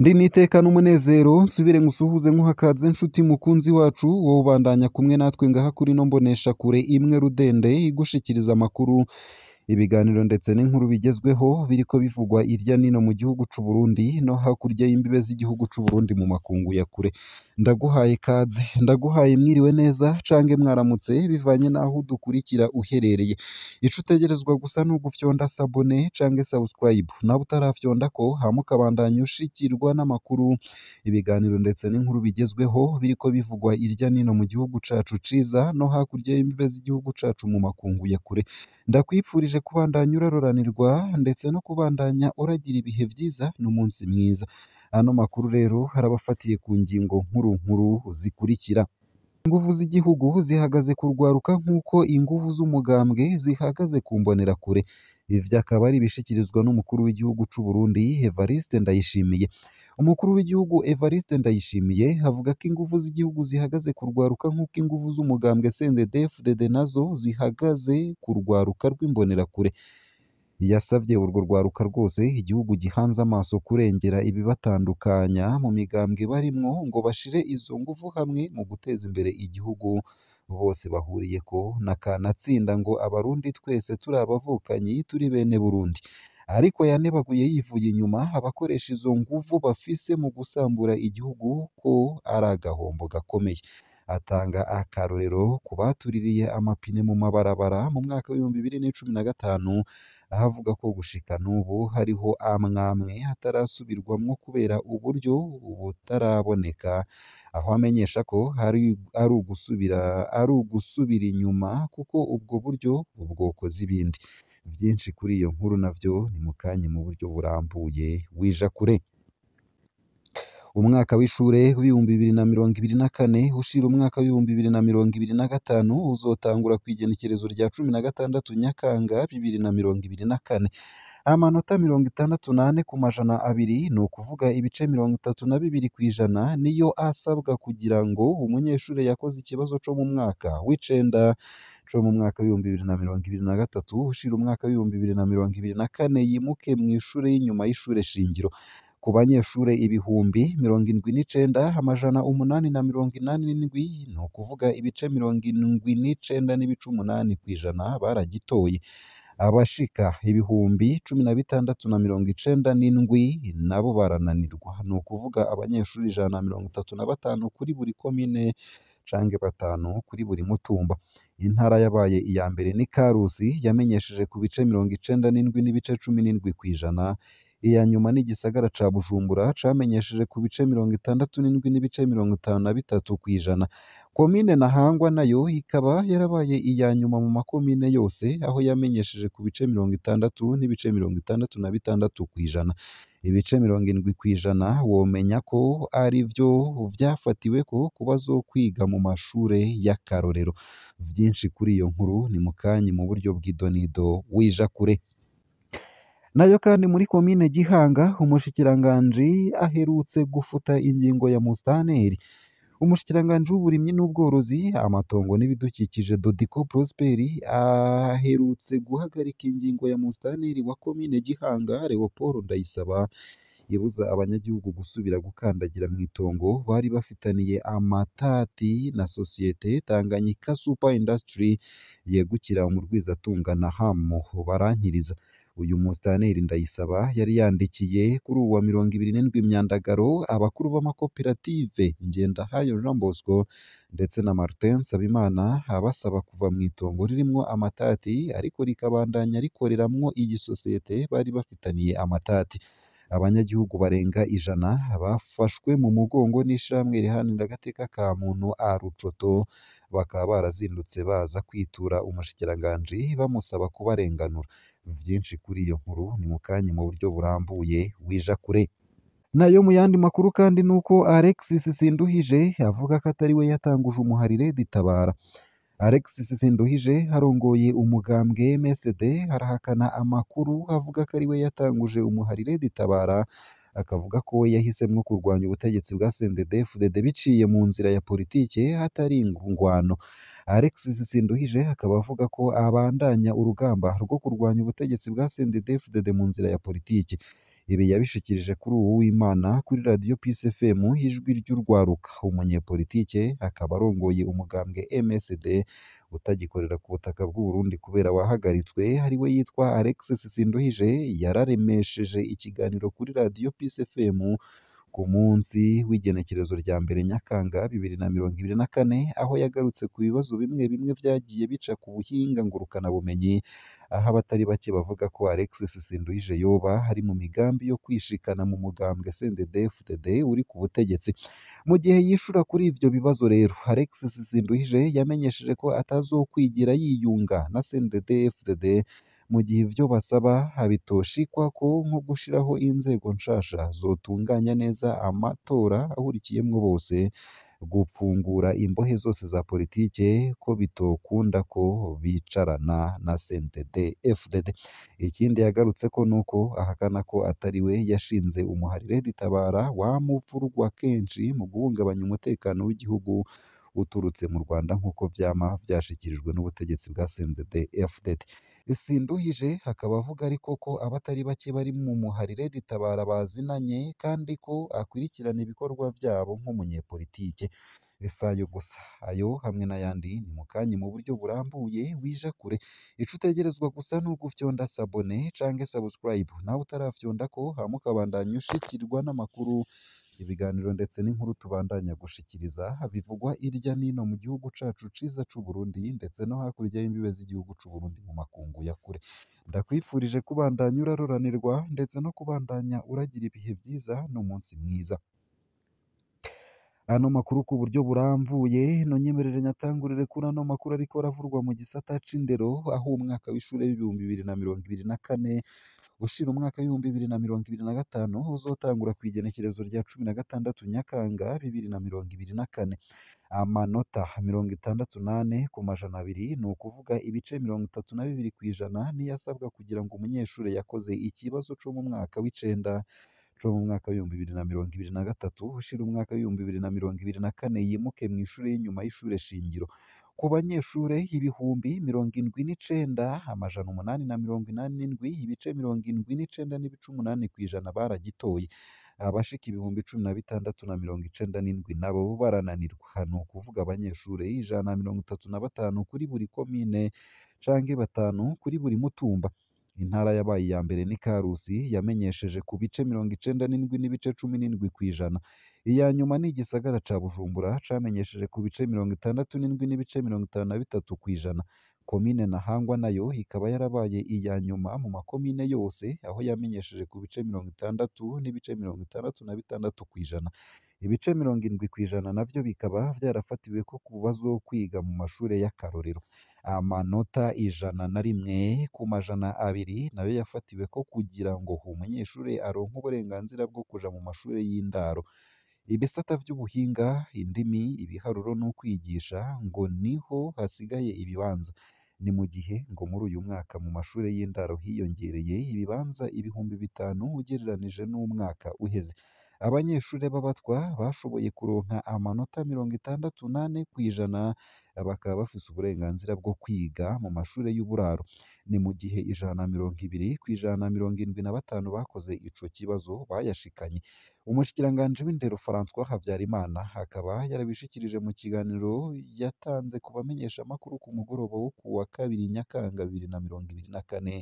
Ndi n’iteka n’umunezero nsubire ngusuhuze nk’uhakaze nshuti mukunzi wacu wowe ubandanya kumwe natwe ngaha kuri ino mboneshakure imwe Rudende igushikiriza amakuru Ibiganiro ndetse n'inkuru bigezweho biriko bivugwa irya nino mu gihugu c'u Burundi no hakurya y'imbibe z'igihugu c'u Burundi mu makungu ya kure. Ndaguhaye ikaze, ndaguhaye mwiriwe neza cange mwaramutse bivanye n'aho udukurikira uherereye. Ico utegerezwa gusa ni ugufyonda sabone cange subscribe, nawe utarafyondako hama ukabandanya ushikirwa n'amakuru, ibiganiro ndetse n'inkuru bigezweho biriko bivugwa irya nino mu gihugu cacu ciza no hakurya y'imbibe z'igihugu cacu mu makungu ya kure. Ndakwipfurije ukomeje kubandanya uraruranirwa ndetse no kubandanya uragira ibihe byiza n'umunsi mwiza ano makuru rero harabafatiye ku ngingo nkuru nkuru zikurikira ingufu z'igihugu zihagaze ku rwaruka nk'uko ingufu z'umugambwe zihagaze ku mbonerakure ibi byakaba ari ibishyikirizwa n'umukuru w'igihugu cy'u Burundi Evariste Ndayishimiye Umukuru w'Igihugu Evariste Ndayishimiye avuga ko ingufu z'igihugu zihagaze ku rwaruka nk'uko ingufu z'umugambwe CNDD-FDD nazo zihagaze ku rwaruka rw'imbonerakure yasabye urwo rwaruka rwose igihugu gihanze amaso kurengera ibibatandukanya mu migambwe barimo ngo bashire izo ngufu hamwe mu guteza imbere igihugu bose bahuriye ko na kanatsinda ngo abarundi twese turi abavukanyi turi bene Burundi ariko yanebaguye yivuye inyuma abakoresha izo nguvu bafise mu gusambura igihugu ko ari agahombo gakomeye atanga akarorero ku batuririye amapine mu mabarabara mu mwaka w'ibihumbi bibiri na cumi na gatanu aho avuga ko gushika n'ubu hariho amwamwe atarasubirwamwo kubera uburyo butaraboneka aho amenyesha ko ari ugusubira ari ugusubira inyuma kuko ubwo buryo bukoza ibindi. Byinshi kuri iyo nkuru nabyo nimukanye mu buryo burambuye wija kure. Umwaka w'ishuri w'ibihumbi bibiri na mirongo ibiri na kane ushira umwaka w'ibihumbi bibiri na mirongo ibiri na gatanu uzotangura ku igenekerezo rya cumi na gatandatu Nyakanga bibiri na mirongo ibiri na kane. amanota mirongo itandatu n'ane ku majana abiri ni ukuvuga ibice mirongo itatu na bibiri ku ijana niyo asabwa kugira ngo umunyeshuri yakoze ikibazo cyo mu mwaka w'icenda co mu mwaka w'ibihumbi bibiri na mirongo ibiri na gatatu ushira umwaka w'ibihumbi bibiri na mirongo ibiri na kane yimuke mu ishuri y'inyuma y'ishuri shingiro ku banyeshuri ibihumbi mirongo indwi n'icenda amajana umunani na mirongo inani n'indwi ni ukuvuga ibice mirongo indwi n'icenda n'ibice umunani ku ijana baragitoye abashika ibihumbi cumi na bitandatu na mirongo icenda n'indwi nabo barananirwa ni ukuvuga abanyeshuri ijana na mirongo itatu na batanu kuri buri komine cange batanu kuri buri mutumba intara yabaye iya mbere ni karusi yamenyesheje ku bice mirongo icenda n'indwi n'ibice cumi n'indwi ku ijana iya nyuma ni igisagara ca bujumbura camenyesheje ku bice mirongo itandatu n'indwi n'ibice mirongo itanu na bitatu ku ijana Komine Ntahangwa nayo ikaba yarabaye iya nyuma mu makomine yose aho yamenyesheje ku bice mirongo itandatu n'ibice mirongo itandatu na bitandatu ku ijana. Ibice mirongo irindwi ku ijana womenya ko ari byo byafatiwe ko kuba zo kwiga mu mashuri y'akarorero. Byinshi kuri iyo nkuru ni mukanyi mu buryo bw'idonido kure. Nayo kandi muri komine Gihanga umushikiranganji aherutse gufuta ingingo ya musitanteri Umushikiranganji w'uburimyi n'ubworozi, amatongo n'ibidukikije Dodiko Prosperi aherutse guhagarika ingingo ya Musitanteri wa Komine Gihanga Leopold Ndayisaba, ibuza abanyagihugu gusubira gukandagira mu itongo bari bafitaniye amatati na sosiyete Tanganyika Supa Indasitiri yegukira mu Rwizatunga na Hamu, barankiriza. Uyu Musitanteri Ndayisaba yari yandikiye kuri uwa mirongo ibiri n'indwi Imyandagaro abakuru b'amakoperative Ngendahayo Jean Bosco ndetse na Martin Nsabimana abasaba kuva mu itongo ririmo amatati ariko rikabandanya rikoreramo iyi sosiyete bari bafitaniye amatati Abanyagihugu barenga ijana bafashwe mu mugongo n'ishyirahamwe riharanira agateka ka muntu arucoto, bakaba barazindutse baza kwitura umushikiranganji bamusaba kubarenganura. Byinshi kuri iyo nkuru nimukanye mu buryo burambuye kure Nayo mu yandi makuru kandi ni uko Alexis Nsinduhije avuga ko atari we yatanguje umuharire ditabara. Alex Senduhije harongoye umugambwe MSD arahakana amakuru avuga ko ari we yatanguje umuhariri Tabara akavuga ko we yahisemo kurwanya ubutegetsi bwa CNDD-FDD biciye mu nzira ya politiki hatari ingwano Alex Nduhije akaba avuga ko abandanya urugamba rwo kurwanya ubutegetsi bwa CNDD-FDD mu nzira ya politiki Ibi yabishikirije kuri uwo w'Imana kuri radiyo Peace FM ijwi ry'urwaruka umunyepolitike akaba arongoye umugambwe MSD utagikorera ku butaka bw'u Burundi kubera wahagaritswe ariwe yitwa Alexis Sinduhije yararemesheje ikiganiro kuri radiyo Peace FM ku munsi w'igenekerezo rya mbere Nyakanga bibiri na mirongo ibiri na kane, aho yagarutse ku bibazo bimwe bimwe byagiye bica ku buhinga ngurukanabumenyi, aho abatari bake bavuga ko Alexis Nsinduyije yoba ari mu migambi yo kwishikana mu mugambwe CNDD-FDD uri ku butegetsi. Mu gihe yishura kuri ibyo bibazo rero, Alexis Nsinduyije yamenyesheje ko atazokwigira yiyunga na CNDD-FDD mu gihe ibyo basaba bitoshikwa nko gushyiraho inzego nshasha zotunganya neza amatora ahurikiyemwo bose gupfungura imbohe zose za politike ko bitokunda ko bicarana na CNDD FDD ikindi yagarutse yagarutseko nuko ahakana ko atari we yashinze umuharire ritabara wamuvurwa kenshi mu guhungabanya umutekano w'igihugu uturutse mu Rwanda nk'uko byama byashyikirijwe n'ubutegetsi bwa CNDD FDD Sinduhije akaba avuga ariko ko abatari bake bari mu muharire ditabara bazinanye kandi ko akurikirana ibikorwa byabo nk'umunyepolitike esayo gusa ayo hamwe n'ayandi nimukanye mu buryo burambuye wijakure ico utegerezwa gusa ni ugufyonda sabone canke subscribe nawe utarafyonda ko hama ukabandanya ushikirwa n'amakuru ibiganiro ndetse n'inkuru tubandanya gushikiriza bivugwa hirya n'ino mu gihugu cacu cyiza cy'u Burundi ndetse no hakurya y'imbibe z'igihugu cy'u Burundi mu makungu ya kure ndakwifurije kubandanya uraroranirwa ndetse no kubandanya uragira ibihe byiza n'umunsi mwiza ano makuru ku buryo burambuye nonyemerere nyatangurire kuri ano makuru ariko aravurwa mu gisata c'indero aho umwaka w'ishuri w'ibihumbi bibiri na mirongo ibiri na kane ushyira umwaka w'ibihumbi bibiri na mirongo ibiri na gatanu uzotangura ku igenekerezo rya cumi na gatandatu nyakanga bibiri na mirongo ibiri na kane amanota mirongo itandatu n'ane ku majana abiri ni ukuvuga ibice mirongo itatu na bibiri ku ijana niyo asabwa kugira ngo umunyeshuri yakoze ikibazo cyo mu mwaka w'icenda co mu mwaka w'ibihumbi bibiri na mirongo ibiri na gatatu ushira umwaka w'ibihumbi bibiri na mirongo ibiri na kane yimuke mu ishuri y'inyuma y'ishuri shingiro ku banyeshuri ibihumbi mirongo irindwi n'icyenda amajana umunani na mirongo inani n'indwi ibice mirongo irindwi n'icyenda n'ibice umunani ku ijana baragitoye abashika ibihumbi cumi na bitandatu na mirongo icyenda n'indwi nabo barananirwa ni ukuvuga abanyeshuri ijana na mirongo itatu na batanu kuri buri komine canke batanu kuri buri mutumba intara yabaye iya mbere ni Karusi yamenyesheje ku bice mirongo icyenda n'indwi n'ibice cumi n'indwi ku ijana Iya nyuma ni igisagara ca Bujumbura camenyesheje ku bice mirongo itandatu n'indwi n'ibice mirongo itanu na bitatu kw'ijana Komine Ntahangwa nayo ikaba yarabaye iya nyuma mu makomine yose aho yamenyesheje ku bice mirongo itandatu n'ibice mirongo itandatu na bitandatu ku ijana. ibice mirongo indwi ijana nabyo bikaba vyarafatiwe ko ku kubazo kwiga mu mashure y'akarorero amanota ijana na rimwe ku majana abiri nayo yafatiwe ko kugira ngo umunyeshure aronke uburenganzira bwo kuja mu mashuri y'indaro Ibisata by'ubuhinga, indimi, ibiharuro n'ukwigisha ngo niho hasigaye ibibanza. Ni mu gihe ngo muri uyu mwaka mu mashuri y'indaro hiyongereye ibibanza ibihumbi bitanu ugereranije n'umwaka uheze. abanyeshuri b'abatwa bashoboye kuronka amanota mirongo itandatu n'ane ku ijana bakaba bafite uburenganzira bwo kwiga mu mashuri y'uburaro ni mu gihe ijana mirongo ibiri ku ijana mirongo irindwi na batanu bakoze ico kibazo bayashikanye umushikiranganji w'indero François Habyarimana akaba yarabishikirije mu kiganiro yatanze ku bamenyeshamakuru ku mugoroba wo ku wa kabiri Nyakanga bibiri na mirongo ibiri na kane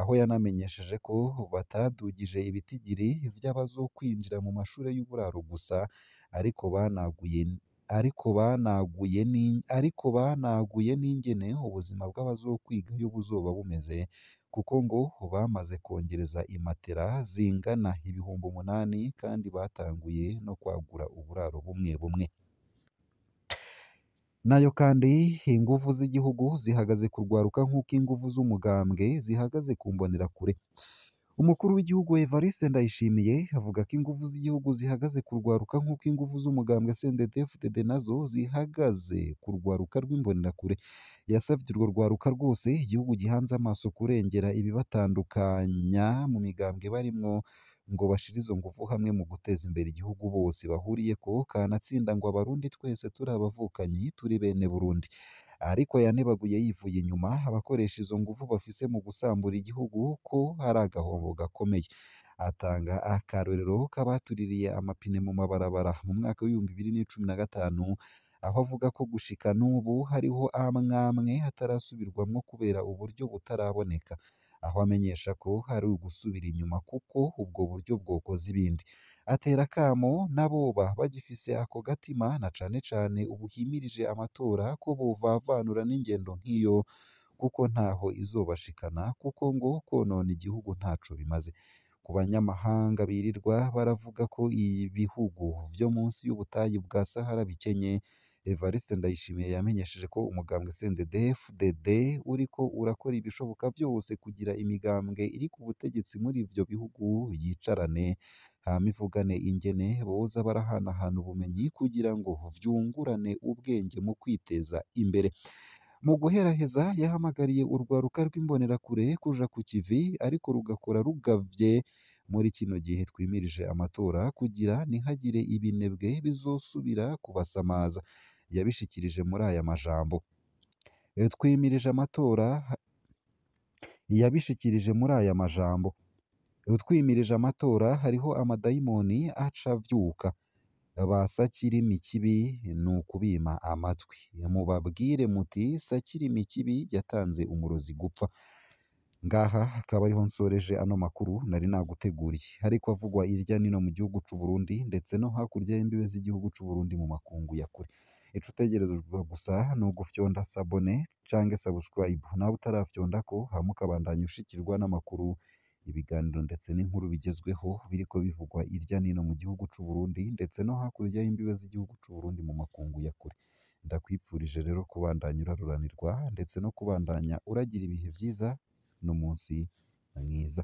aho yanamenyesheje ko batadugije ibitigiri by'abazokwinjira mu mashuri y'uburaro gusa ariko banaguye ariko banaguye ariko banaguye n'ingene ubuzima bw'abazokwigayo buzoba bumeze kuko ngo bamaze kongereza imatera zingana ibihumbi umunani kandi batanguye no kwagura uburaro bumwe bumwe nayo kandi ingufu z'igihugu zihagaze ku rwaruka nk'uko ingufu z'umugambwe zihagaze ku mbonerakure umukuru w'igihugu evariste ndayishimiye avuga ko ingufu z'igihugu zihagaze ku rwaruka nk'uko ingufu z'umugambwe sendedefudede nazo zihagaze ku rwaruka rw'imbonerakure yasabye urwo rwaruka rwose igihugu gihanze amaso kurengera ibibatandukanya mu migambwe barimo ngo bashire izo ngufu hamwe mu guteza imbere igihugu bose bahuriye bahuriyeho kanatsinda ngo abarundi twese turi abavukanyi turi bene Burundi ariko yanebaguye yivuye inyuma abakoresha izo nguvu bafise mu gusambura igihugu ko hari agahombo gakomeye atanga akarorero k'abatuririye amapine mu mabarabara mu mwaka w'ibihumbi bibiri n'icumi na gatanu aho avuga ko gushika n'ubu hariho amwamwe hatarasubirwamo kubera uburyo butaraboneka aho amenyesha ko hari ugusubira inyuma kuko ubwo buryo bwokoza ibindi atera akamo n'aboba bagifise ako gatima na cane cane ubuhimirije amatora ko bovavanura n'ingendo nk'iyo kuko ntaho izobashikana kuko ngo konona igihugu ntaco bimaze ku banyamahanga birirwa baravuga ko ibihugu byo munsi y'ubutayu bwa Sahara bikenye Evariste Ndayishimiye yamenyesheje ko umugambwe CNDD-FDD uriko urakora ibishoboka byose kugira imigambwe iri ku butegetsi muri ibyo bihugu yicarane, hama ivugane ingene boza barahanahana ubumenyi kugira ngo vyungurane ubwenge mu kwiteza imbere. Mu guheraheza yahamagariye urwaruka rw'imbonerakure kuja ku kivi ariko rugakora rugavye muri kino gihe twimirije amatora kugira ntihagire ibinebwe bizosubira kubasamaza. yabishikirije muri aya majambo eh, twimirije amatora yabishikirije muri aya majambo eh, twimirije amatora hariho amadayimoni acavyuka basakirimi kibi ni ukubima amatwi mubabwire muti sakirimi kibi yatanze umurozi gupfa ngaha akaba ariho nsoreje ano makuru nari naguteguriye ariko avugwa irya nino mu gihugu c'u Burundi ndetse no hakurya y'imbibe z'igihugu cy’u Burundi mu makungu ya kure icyo utegerezwa gusa ni ugufyonda sabone cyangwa sabusikarayibu nawe utarafyonda ko hama ukabandanya ushikirwa n'amakuru ibiganiro ndetse n'inkuru bigezweho biriko bivugwa irya nino mu gihugu cy'u Burundi ndetse no hakurya y'imbibe z'igihugu cy'u Burundi mu makungu ya kure ndakwipfurije rero kubandanya uraruranirwa ndetse no kubandanya uragira ibihe byiza n'umunsi mwiza